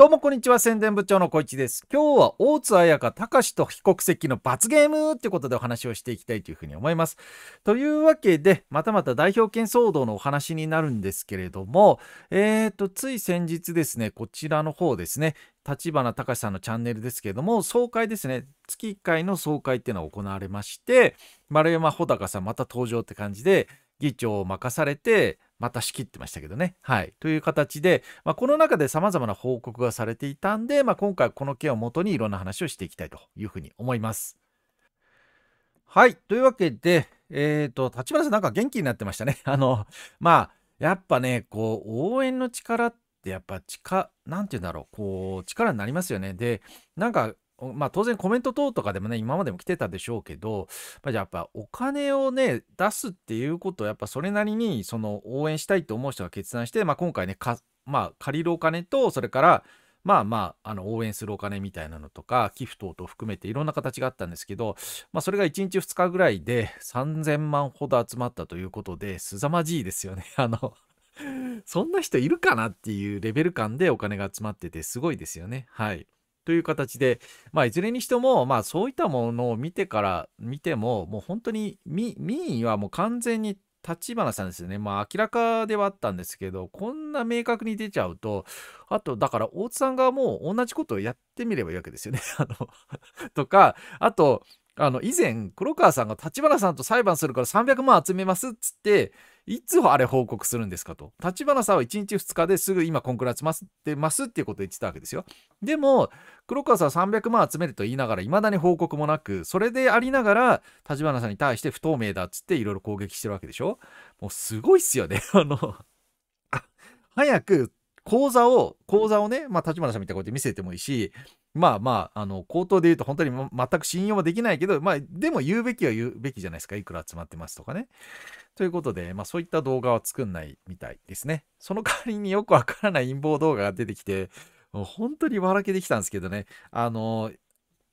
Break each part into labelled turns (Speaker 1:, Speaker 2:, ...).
Speaker 1: どうもこんにちは、宣伝部長の小一です。今日は大津彩香隆と被告籍の罰ゲームってことでお話をしていきたいというふうに思います。というわけで、またまた代表権騒動のお話になるんですけれども、えーと、つい先日ですね、こちらの方ですね、立花隆さんのチャンネルですけれども、総会ですね、月1回の総会っていうのは行われまして、丸山穂高さんまた登場って感じで、議長を任されて、また仕切ってましたけどね。はい。という形で、まあ、この中で様々な報告がされていたんで、まあ、今回この件をもとにいろんな話をしていきたいというふうに思います。はい。というわけで、えっ、ー、と、立花さんなんか元気になってましたね。あの、まあ、やっぱね、こう、応援の力ってやっぱ力、なんて言うんだろう、こう、力になりますよね。で、なんか、まあ当然コメント等とかでもね、今までも来てたでしょうけど、まあ、やっぱお金をね、出すっていうことをやっぱそれなりにその応援したいと思う人が決断して、まあ今回ね、まあ借りるお金と、それから、まあまあ、あの応援するお金みたいなのとか、寄付等々含めていろんな形があったんですけど、まあ、それが1日2日ぐらいで3000万ほど集まったということで、すざまじいですよね。あのそんな人いるかなっていうレベル感でお金が集まってて、すごいですよね。はい。という形で、まあ、いずれにしても、まあ、そういったものを見てから見ても、もう本当に民意はもう完全に立ち話なんですよね。まあ明らかではあったんですけど、こんな明確に出ちゃうと、あとだから大津さんがもう同じことをやってみればいいわけですよね。あのとか、あと、あの以前黒川さんが立花さんと裁判するから300万集めますっつっていつあれ報告するんですかと。立花さんは1日2日ですぐ今コンクラ集まってますっていうことを言ってたわけですよ。でも、黒川さんは300万集めると言いながら、未だに報告もなく、それでありながら、立花さんに対して不透明だっつっていろいろ攻撃してるわけでしょもうすごいっすよね。あの早く口座を、口座をね、まあ、立花さんみたいなこと見せてもいいし、まあまあ、あの、口頭で言うと本当に全く信用はできないけど、まあ、でも言うべきは言うべきじゃないですか。いくら集まってますとかね。ということで、まあそういった動画は作んないみたいですね。その代わりによくわからない陰謀動画が出てきて、本当に笑けてきたんですけどね。あの、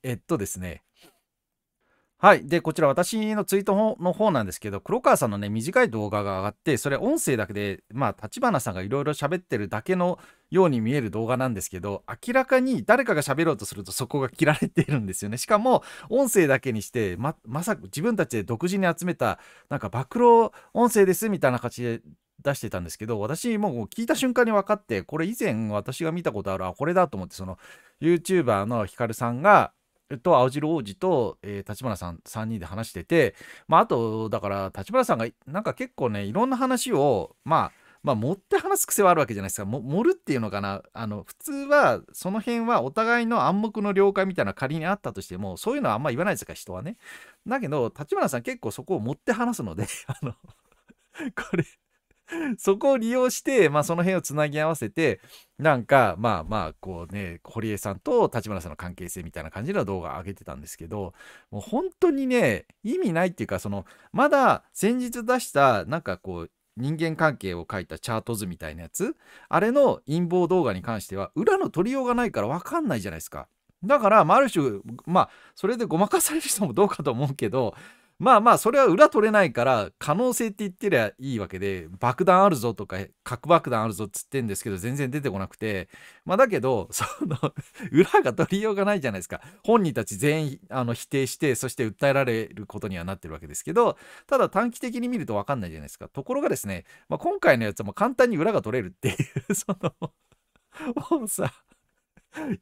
Speaker 1: えっとですね、はい。で、こちら私のツイートの方なんですけど、黒川さんのね、短い動画が上がって、それ音声だけで、まあ、立花さんがいろいろ喋ってるだけのように見える動画なんですけど、明らかに誰かが喋ろうとするとそこが切られているんですよね。しかも、音声だけにして、ま、まさか自分たちで独自に集めた、なんか暴露音声ですみたいな形で出してたんですけど、私もう聞いた瞬間に分かって、これ以前私が見たことある、あ、これだと思って、その YouTuber のヒカルさんが、と青白王子と、えー、立花さん3人で話してて、まあ、あとだから立花さんがなんか結構ねいろんな話をまあまあ、持って話す癖はあるわけじゃないですか盛るっていうのかなあの普通はその辺はお互いの暗黙の了解みたいな仮にあったとしてもそういうのはあんま言わないですか人はねだけど立花さん結構そこを持って話すので あのこれ そこを利用して、まあ、その辺をつなぎ合わせて、なんか、まあまあ、こうね、堀江さんと立花さんの関係性みたいな感じの動画上げてたんですけど、もう本当にね、意味ないっていうか、その、まだ先日出した、なんかこう、人間関係を書いたチャート図みたいなやつ、あれの陰謀動画に関しては、裏の取りようがないから分かんないじゃないですか。だから、まあ、ある種、まあ、それでごまかされる人もどうかと思うけど、まあまあそれは裏取れないから可能性って言ってりゃいいわけで爆弾あるぞとか核爆弾あるぞっつってんですけど全然出てこなくてまあだけどその裏が取りようがないじゃないですか本人たち全員あの否定してそして訴えられることにはなってるわけですけどただ短期的に見ると分かんないじゃないですかところがですね、まあ、今回のやつはもう簡単に裏が取れるっていうそのもうさ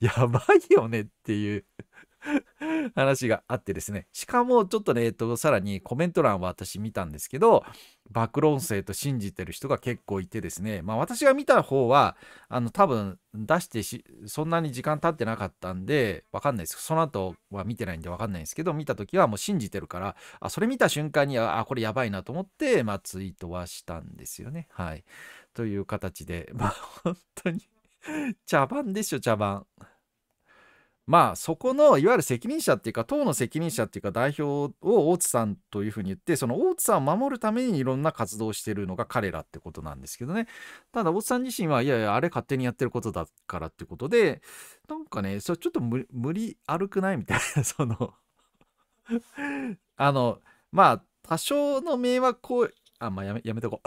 Speaker 1: やばいよねっていう 話があってですね。しかも、ちょっとね、えっと、さらにコメント欄は私見たんですけど、暴論性と信じてる人が結構いてですね。まあ、私が見た方は、あの、多分、出してし、そんなに時間経ってなかったんで、わかんないです。その後は見てないんでわかんないんですけど、見た時はもう信じてるから、あ、それ見た瞬間に、あ、これやばいなと思って、まあ、ツイートはしたんですよね。はい。という形で、まあ、本当に 茶番ですよ、茶番。まあそこのいわゆる責任者っていうか党の責任者っていうか代表を大津さんというふうに言ってその大津さんを守るためにいろんな活動をしてるのが彼らってことなんですけどねただ大津さん自身はいやいやあれ勝手にやってることだからってことでなんかねそれちょっと無理悪くないみたいな そのあのまあ多少の迷惑行為あまあやめやめとこ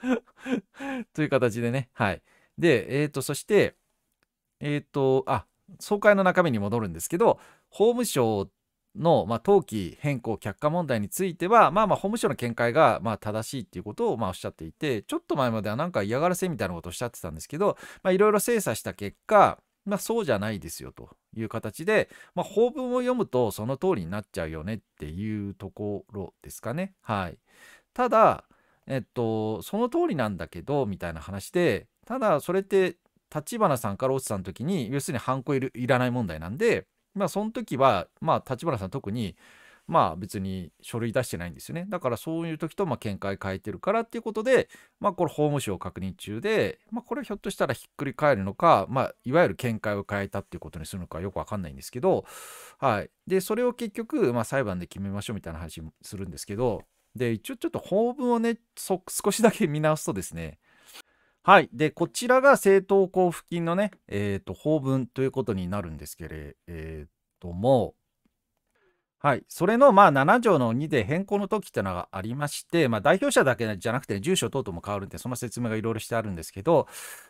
Speaker 1: う という形でねはいでえっ、ー、とそしてえっ、ー、とあ総会の中身に戻るんですけど法務省の、まあ、登記変更却下問題については、まあ、まあ法務省の見解がまあ正しいっていうことをまあおっしゃっていてちょっと前まではなんか嫌がらせみたいなことをおっしゃってたんですけどいろいろ精査した結果、まあ、そうじゃないですよという形で、まあ、法文を読むとその通りになっちゃうよねっていうところですかね。はい、ただえっと、その通りなんだけどみたいな話でただそれって立花さんから落ちた時に要するにハンコいるいらない問題なんでまあその時はまあ立花さん特にまあ別に書類出してないんですよねだからそういう時とまあ見解変えてるからっていうことでまあこれ法務省確認中でまあこれひょっとしたらひっくり返るのかまあいわゆる見解を変えたっていうことにするのかよくわかんないんですけどはいでそれを結局まあ裁判で決めましょうみたいな話するんですけどで一応ちょっと法文をね少しだけ見直すとですねはい。で、こちらが政党交付金のね、えっ、ー、と、法文ということになるんですけれ、えども、はい。それの、まあ、7条の2で変更の時ってのがありまして、まあ、代表者だけじゃなくて、住所等々も変わるんで、その説明がいろいろしてあるんですけど、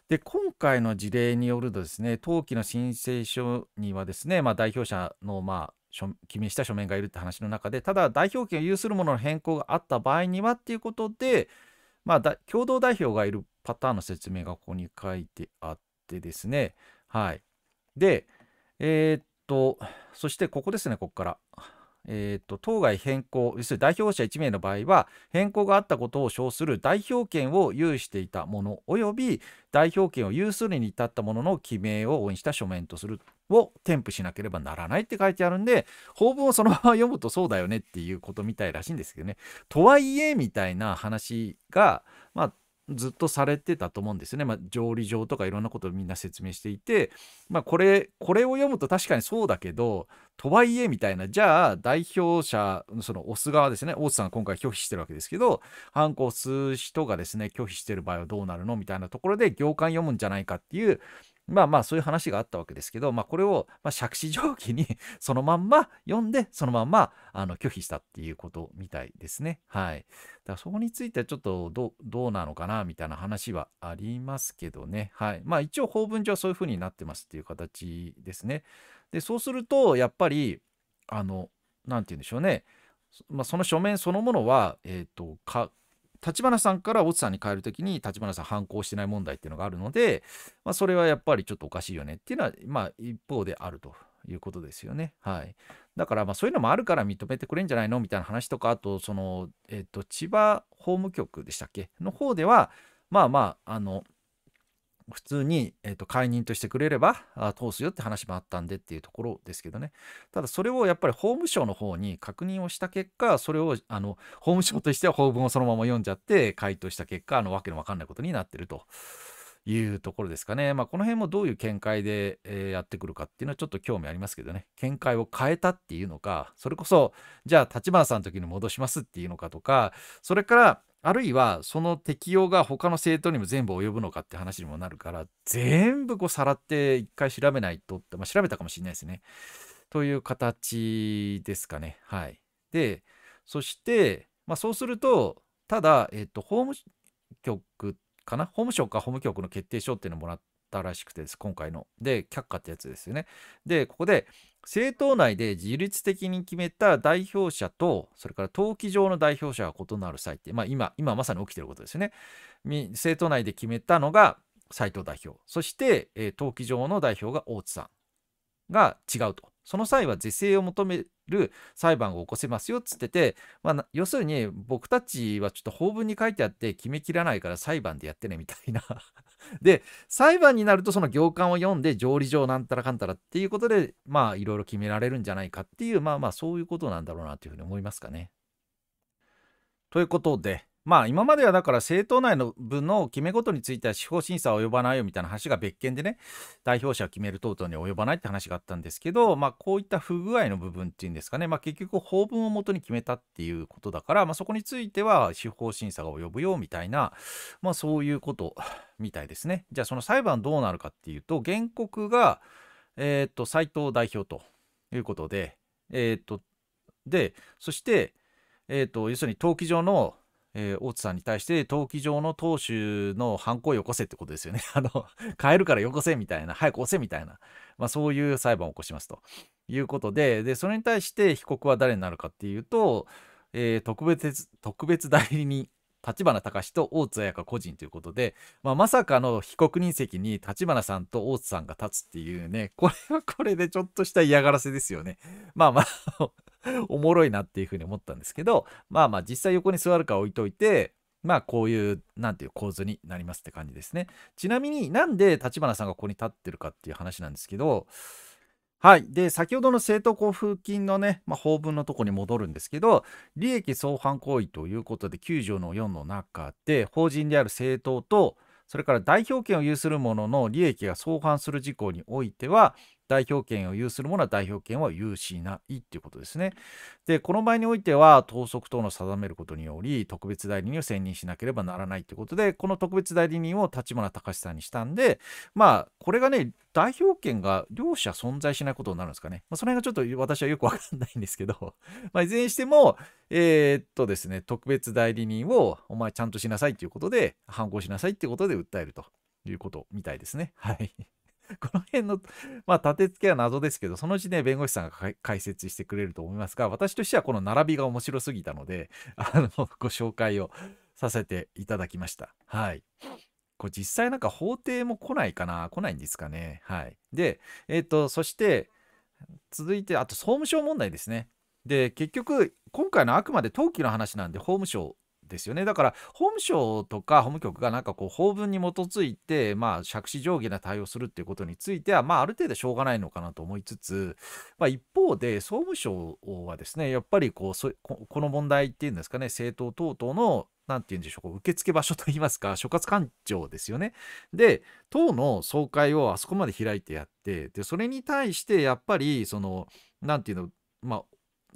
Speaker 1: で、今回の事例によるとですね、登記の申請書にはですね、まあ、代表者の、まあ、記名した書面がいるって話の中で、ただ、代表権を有するものの変更があった場合にはっていうことで、まあ、共同代表がいるパターンの説明がここに書いてあってですね。はい。で、えー、っと、そしてここですね、ここから。えーと、当該変更要するに代表者1名の場合は変更があったことを称する代表権を有していた者及び代表権を有するに至った者の記名を応援した書面とするを添付しなければならないって書いてあるんで法文をそのまま読むとそうだよねっていうことみたいらしいんですけどね。とはいえみたいな話が、まあ、ずっとされてたと思うんですよね。まあ、条理上とかいろんなことをみんな説明していて、まあ、これ、これを読むと確かにそうだけど、とはいえみたいな、じゃあ、代表者、その、オス側ですね、大津さんが今回拒否してるわけですけど、ハンコを吸う人がですね、拒否してる場合はどうなるのみたいなところで、行間読むんじゃないかっていう、まあまあそういう話があったわけですけど、まあ、これを、まあ、子定規に そのまんま読んでそのまんまあの拒否したっていうことみたいですね。はい、だからそこについてはちょっとどどうなのかなみたいな話はありますけどね、はいまあ、一応法文上はそういうふうになってますっていう形ですね。でそうするとやっぱりあの何て言うんでしょうね、まあ、その書面そのものは、えーと、と立花さんからオ津さんに変えるときに立花さん反抗してない問題っていうのがあるので、まあ、それはやっぱりちょっとおかしいよねっていうのは、まあ、一方であるということですよね。はい、だからまあそういうのもあるから認めてくれんじゃないのみたいな話とかあとその、えー、と千葉法務局でしたっけの方ではまあまああの普通に、えー、と解任としてくれればあ通すよって話もあったんでっていうところですけどねただそれをやっぱり法務省の方に確認をした結果それをあの法務省としては法文をそのまま読んじゃって回答した結果あのわけのわかんないことになってると。いうところですかね。まあ、この辺もどういう見解で、えやってくるかっていうのはちょっと興味ありますけどね。見解を変えたっていうのか、それこそ、じゃあ立花さんの時に戻しますっていうのかとか、それから、あるいはその適用が他の政党にも全部及ぶのかって話にもなるから全部こうさらって一回調べないとって、まあ、調べたかもしれないですね。という形ですかね。はい、でそして、まあ、そうするとただ、えっと、法務局かな法務省か法務局の決定書っていうのをもらったらしくてです今回の。で却下ってやつですよね。でここで政党内で自律的に決めた代表者と、それから登記上の代表者が異なる際って、まあ、今、今まさに起きていることですよね。政党内で決めたのが斉藤代表、そして、えー、登記上の代表が大津さんが違うと。その際は是正を求める裁判を起こせますよっつってて、まあ、要するに僕たちはちょっと法文に書いてあって決めきらないから裁判でやってねみたいな で裁判になるとその行間を読んで条理上なんたらかんたらっていうことでまあいろいろ決められるんじゃないかっていうまあまあそういうことなんだろうなというふうに思いますかね。ということでまあ今まではだから政党内の分の決め事については司法審査は及ばないよみたいな話が別件でね代表者を決める等々に及ばないって話があったんですけどまあこういった不具合の部分っていうんですかねまあ結局法文をもとに決めたっていうことだからまあそこについては司法審査が及ぶよみたいなまあそういうことみたいですねじゃあその裁判どうなるかっていうと原告がえっ、と斎藤代表ということでえっ、とでそしてえっ、と要するに登記上のえー、大津さんに対して登記上の当主の犯行をよこせってことですよね。あの、変えるからよこせみたいな、早く押せみたいな、まあ、そういう裁判を起こしますということで、で、それに対して被告は誰になるかっていうと、えー、特別、特別代理人立花隆と大津彩香個人ということで、まあ、まさかの被告人席に立花さんと大津さんが立つっていうね、これはこれでちょっとした嫌がらせですよね。まあまあ おもろいなっていうふうに思ったんですけど、まあまあ実際横に座るか置いといて、まあこういう、なんていう構図になりますって感じですね。ちなみになんで立花さんがここに立ってるかっていう話なんですけど、はい。で、先ほどの政党交付金のね、まあ、法文のとこに戻るんですけど、利益相反行為ということで、9条の4の中で、法人である政党と、それから代表権を有する者の利益が相反する事項においては、代表権を有する者は代表権は有しないっていうことですね。で、この場合においては、党則等の定めることにより、特別代理人を選任しなければならないということで、この特別代理人を立花隆さんにしたんで、まあ、これがね、代表権が両者存在しないことになるんですかね。まあ、その辺がちょっと私はよくわかんないんですけど まあ、いずれにしても、えー、っとですね、特別代理人をお前ちゃんとしなさいということで、反抗しなさいということで訴えるということみたいですね。はい。この辺の、まあ、立て付けは謎ですけど、そのうちね、弁護士さんが解説してくれると思いますが、私としてはこの並びが面白すぎたので、あの、ご紹介をさせていただきました。はい。これ実際なんか法廷も来ないかな来ないんですかね。はい。で、えっ、ー、と、そして、続いて、あと総務省問題ですね。で、結局、今回のあくまで登記の話なんで、法務省ですよねだから法務省とか法務局がなんかこう法文に基づいてまあ借子定規な対応するっていうことについてはまあある程度しょうがないのかなと思いつつ、まあ、一方で総務省はですねやっぱりこうそこの問題っていうんですかね政党等々の何て言うんでしょう、こう受付場所といいますか、所轄官庁ですよね。で、党の総会をあそこまで開いてやって、で、それに対して、やっぱり、その、何て言うの、まあ、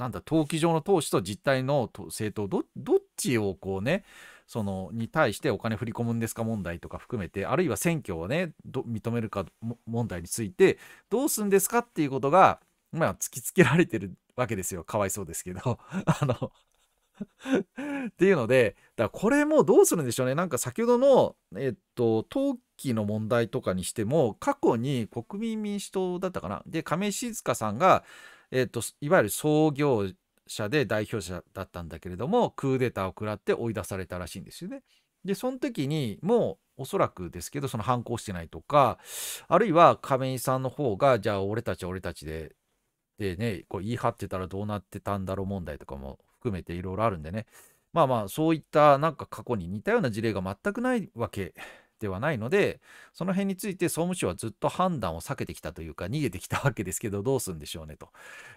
Speaker 1: なんだ投機上の投資と実態の政党どどっちをこうねそのに対してお金振り込むんですか問題とか含めてあるいは選挙をね認めるか問題についてどうするんですかっていうことが、まあ、突きつけられてるわけですよかわいそうですけど あのっていうのでだからこれもどうするんでしょうねなんか先ほどの、えっと、投機の問題とかにしても過去に国民民主党だったかなで亀静香さんがえーと、いわゆる創業者で代表者だったんだけれどもクーデターを食らって追い出されたらしいんですよね。でその時にもうおそらくですけどその反抗してないとかあるいは亀井さんの方がじゃあ俺たちは俺たちででねこう言い張ってたらどうなってたんだろう問題とかも含めていろいろあるんでねまあまあそういったなんか過去に似たような事例が全くないわけではないので、その辺について総務省はずっと判断を避けてきたというか、逃げてきたわけですけど、どうするんでしょうねと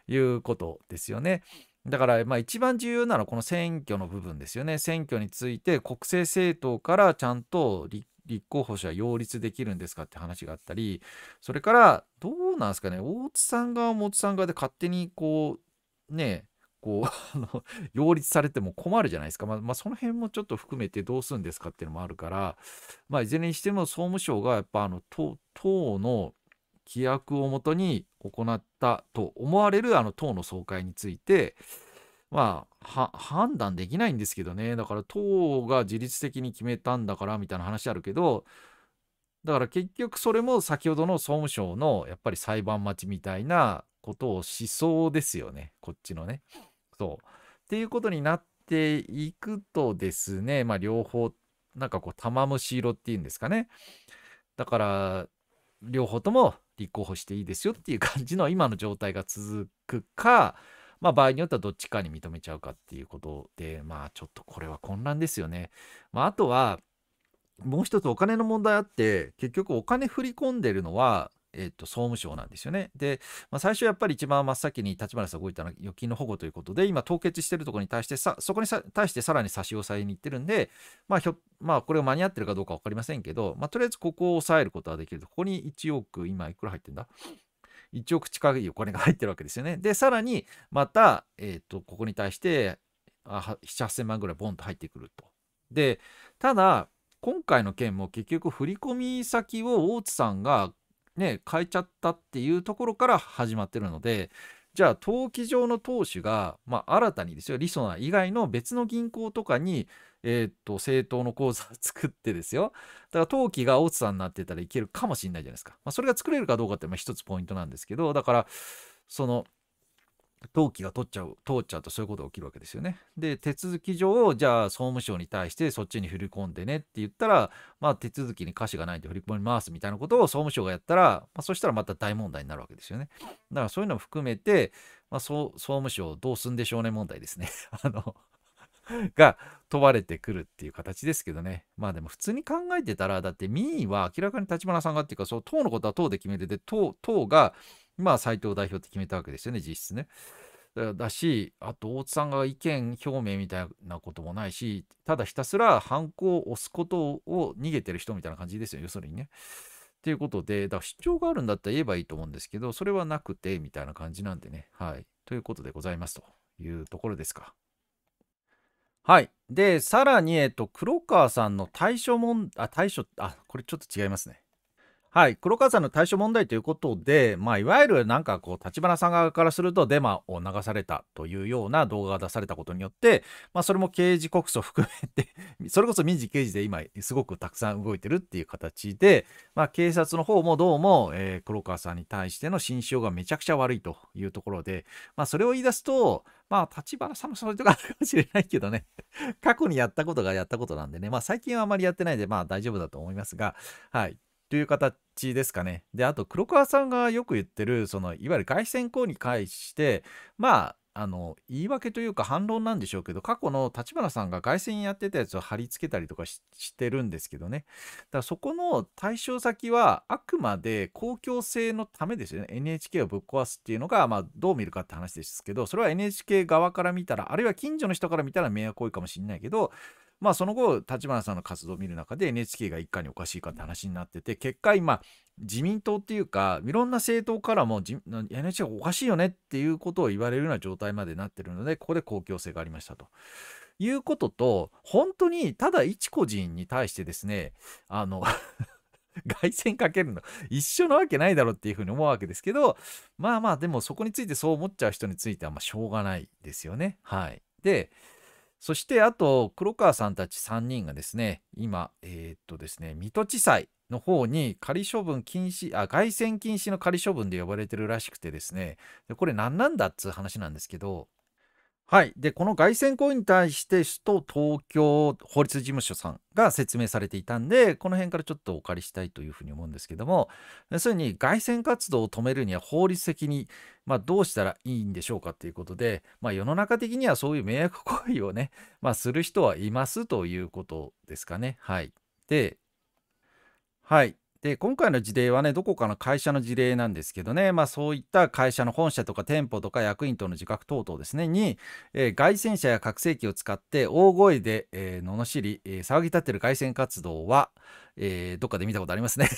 Speaker 1: いうことですよね。だから、まあ、一番重要なのはこの選挙の部分ですよね。選挙について国政政党からちゃんと立候補者擁立できるんですかって話があったり、それから、どうなんですかね、大津さん側も大津さん側で勝手にこう、ね、こう 擁立されても困るじゃないですか、まあ、まあ、その辺もちょっと含めてどうするんですかっていうのもあるから、まあ、いずれにしても総務省がやっぱあの党党の規約をもとに行ったと思われるあの党の総会について、まあ、判断できないんですけどねだから党が自律的に決めたんだからみたいな話あるけどだから結局それも先ほどの総務省のやっぱり裁判待ちみたいなことをしそうですよねこっちのね。そう。っていうことになっていくとですね、まあ両方、なんかこう玉虫色っていうんですかね。だから、両方とも立候補していいですよっていう感じの今の状態が続くか、まあ場合によってはどっちかに認めちゃうかっていうことで、まあちょっとこれは混乱ですよね。まああとは、もう一つお金の問題あって、結局お金振り込んでるのは、えー、と総務省なんですよね。で、まあ、最初やっぱり一番真っ先に立花さん動いたのは預金の保護ということで、今凍結してるところに対してさ、そこに対してさらに差し押さえに行ってるんで、まあひょ、まあ、これを間に合ってるかどうか分かりませんけど、まあ、とりあえずここを抑えることはできると。ここに1億、今いくら入ってんだ1億近いお金が入ってるわけですよね。で、さらにまた、えっ、ー、と、ここに対して、7、8000万ぐらいボンと入ってくると。で、ただ、今回の件も結局振込先を大津さんがね、変えちゃったっていうところから始まってるので、じゃあ、登記上の投資が、まあ、新たにですよ、りそな以外の別の銀行とかに、えー、っと、政党の口座作ってですよ。だから、登記が大津さんになってたらいけるかもしれないじゃないですか。まあ、それが作れるかどうかって、まあ、一つポイントなんですけど、だから、その、登記が取っちゃう通っちゃうとそういうことが起きるわけですよね。で手続き上じゃあ総務省に対してそっちに振り込んでねって言ったら、まあ、手続きに瑕疵がないんで振り込みますみたいなことを総務省がやったら、まあ、そしたらまた大問題になるわけですよね。だからそういうのも含めて、まあ、総務省どうすんでしょうね問題ですね。あのが問われてくるっていう形ですけどね。まあでも普通に考えてたら、だって民意は明らかに立花さんがっていうか、そう党のことは党で決めてて、党党がまあ、斎藤代表って決めたわけですよね、実質ね。だし、あと大津さんが意見表明みたいなこともないし、ただひたすら犯行を押すことを逃げてる人みたいな感じですよ、要するにね。とていうことで、だから主張があるんだったら言えばいいと思うんですけど、それはなくてみたいな感じなんでね。はい。ということでございますというところですか。はい。で、さらに、えっと、黒川さんの対処問、あ、対処、あ、これちょっと違いますね。はい、黒川さんの対処問題ということで、まあ、いわゆるなんかこう、立花さん側からするとデマを流されたというような動画が出されたことによって、まあ、それも刑事告訴含めて それこそ民事刑事で今、すごくたくさん動いてるっていう形で、まあ、警察の方もどうも、えー、黒川さんに対しての心象がめちゃくちゃ悪いというところで、まあ、それを言い出すと、まあ、立花さんもそういうとかあるかもしれないけどね 過去にやったことがやったことなんでね、まあ、最近はあまりやってないで、まあ、大丈夫だと思いますが、はい。という形ですかね。で、あと黒川さんがよく言ってる、そのいわゆる凱旋行に関して、まあ、あの言い訳というか反論なんでしょうけど過去の立花さんが凱旋やってたやつを貼り付けたりとかしてるんですけどねだからそこの対象先はあくまで公共性のためですよね NHK をぶっ壊すっていうのが、まあ、どう見るかって話ですけどそれは NHK 側から見たらあるいは近所の人から見たら迷惑行為かもしれないけどまあその後立花さんの活動を見る中で NHK がいかにおかしいかって話になってて結果今自民党っていうかいろんな政党からも NHK がおかしいよねっていうことを言われるような状態までなってるのでここで公共性がありましたと。いうことと本当にただ一個人に対してですねあの 凱旋かけるの一緒なわけないだろっていうふうに思うわけですけどまあまあでもそこについてそう思っちゃう人についてはまあしょうがないですよね。はい、でそしてあと黒川さんたち3人がですね今えー、っとですね水戸地裁の方に仮処分禁止あ凱旋禁止の仮処分で呼ばれてるらしくてですねこれ何なんだっつう話なんですけどはい、でこの凱旋行為に対して首都東京法律事務所さんが説明されていたんでこの辺からちょっとお借りしたいというふうに思うんですけども要するに凱旋活動を止めるには法律的に、まあ、どうしたらいいんでしょうかということで、まあ、世の中的にはそういう迷惑行為をね、まあ、する人はいますということですかね。はい、ではい。で今回の事例はねどこかの会社の事例なんですけどね、まあ、そういった会社の本社とか店舗とか役員との自覚等々ですねに、えー、外戦車や拡声器を使って大声で、えー、罵り、えー、騒ぎ立ってる外戦活動は、えー、どっかで見たことありますね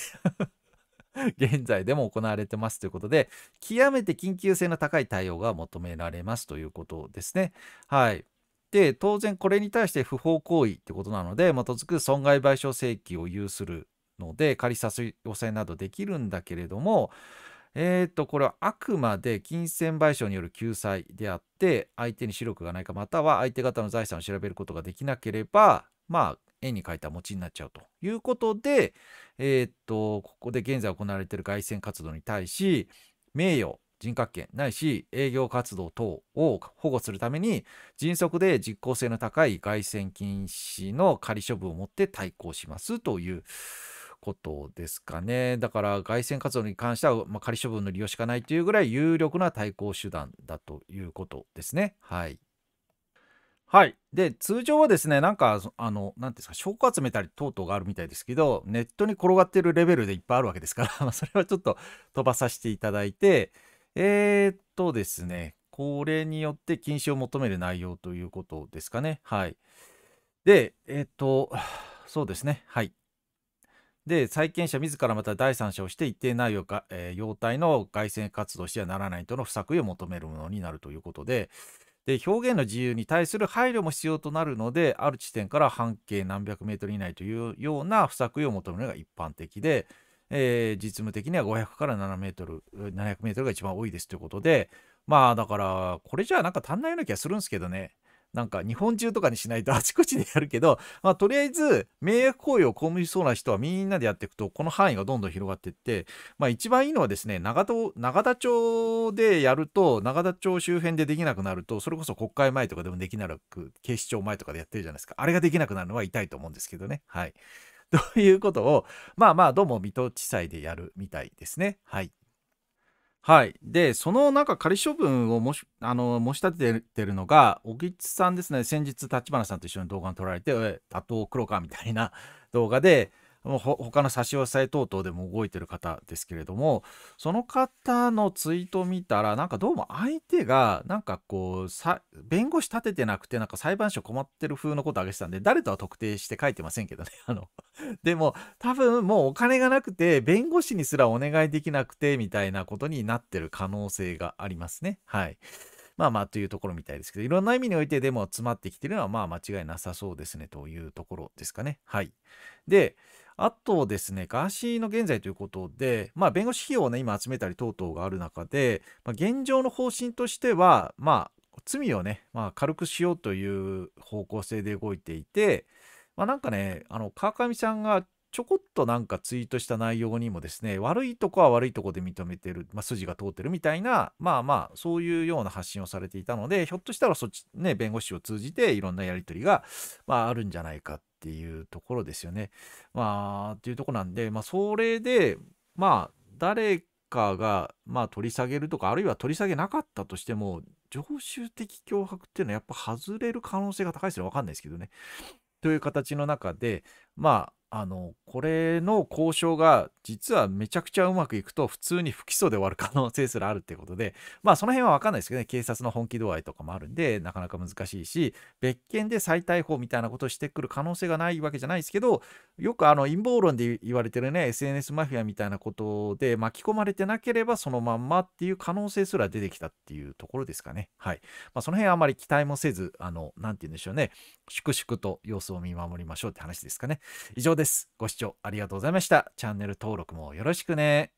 Speaker 1: 現在でも行われてますということで極めて緊急性の高い対応が求められますということですね。はいで当然これに対して不法行為ってことなので基づく損害賠償請求を有するので仮差し押さえなどできるんだけれどもえー、とこれはあくまで金銭賠償による救済であって相手に視力がないかまたは相手方の財産を調べることができなければまあ円に書いた餅になっちゃうということで、えー、っとここで現在行われている凱旋活動に対し名誉人格権ないし営業活動等を保護するために迅速で実効性の高い凱旋禁止の仮処分をもって対抗しますということですかね。だから外線活動に関しては、まあ、仮処分の利用しかないというぐらい有力な対抗手段だということですね。はい。はい。で、通常はですね、なんか、あの、なんですか、証拠集めたり等々があるみたいですけど、ネットに転がってるレベルでいっぱいあるわけですから それはちょっと飛ばさせていただいて、えー、っとですね、これによって禁止を求める内容ということですかね。はい。で、えー、っと、そうですね。はい。で債権者自らまた第三者をして一定内容か、えー、態の外宣活動してはならないとの不作為を求めるものになるということでで表現の自由に対する配慮も必要となるのである地点から半径何百メートル以内というような不作為を求めるのが一般的で、えー、実務的には500から7メートル700メートルが一番多いですということでまあだからこれじゃあなんか足んないような気がするんですけどね。なんか日本中とかにしないと あちこちでやるけど、まあ、とりあえず迷惑行為を被りそうな人はみんなでやっていくとこの範囲がどんどん広がっていって、まあ、一番いいのはですね永田永田町でやると永田町周辺でできなくなるとそれこそ国会前とかでもできなく警視庁前とかでやってるじゃないですかあれができなくなるのは痛いと思うんですけどねはい。ということをまあまあどうも水戸地裁でやるみたいですねはい。はい、でそのなんか仮処分をもしあの申し立ててるのが小木さんですね先日立花さんと一緒に動画を撮られて「打倒黒川」みたいな動画で他の差し押さえ等々でも動いてる方ですけれどもその方のツイートを見たらなんかどうも相手がなんかこうさ弁護士立ててなくてなんか裁判所困ってる風のことを挙げてたんで誰とは特定して書いてませんけどね あのでも多分もうお金がなくて弁護士にすらお願いできなくてみたいなことになってる可能性がありますねはい。まあまあというところみたいですけど、いろんな意味においてでも詰まってきてるのはまあ間違いなさそうですねというところですかね。はい。で、あとですね、ガーシーの現在ということで、まあ、弁護士費用をね、今集めたり等々がある中で、まあ、現状の方針としては、まあ、罪をね、まあ、軽くしようという方向性で動いていて、まあ、なんかね、あの、川上さんがちょこっとなんかツイートした内容にもですね、悪いとこは悪いとこで認めてる、まあ、筋が通ってるみたいな、まあまあ、そういうような発信をされていたので、ひょっとしたらそっち、ね、弁護士を通じていろんなやり取りが、まあ、あるんじゃないかっていうところですよね。まあ、っていうとこなんで、まあ、それで、まあ、誰かが、まあ、取り下げるとか、あるいは取り下げなかったとしても、常習的脅迫っていうのはやっぱ外れる可能性が高いですよ。わかんないですけどね。という形の中で、まあのこれの交渉が実はめちゃくちゃうまくいくと普通に不起訴で終わる可能性すらあるってことで まあその辺は分かんないですけどね警察の本気度合いとかもあるんでなかなか難しいし別件で再逮捕みたいなことをしてくる可能性がないわけじゃないですけどよくあの陰謀論で言われてるね SNS マフィアみたいなことで巻き込まれてなければそのまんまっていう可能性すら出てきたっていうところですかねはいまあその辺あまり期待もせずあの何て言うんでしょうね粛々と様子を見守りましょうって話ですかね以上です。ご視聴ありがとうございました。チャンネル登録もよろしくね。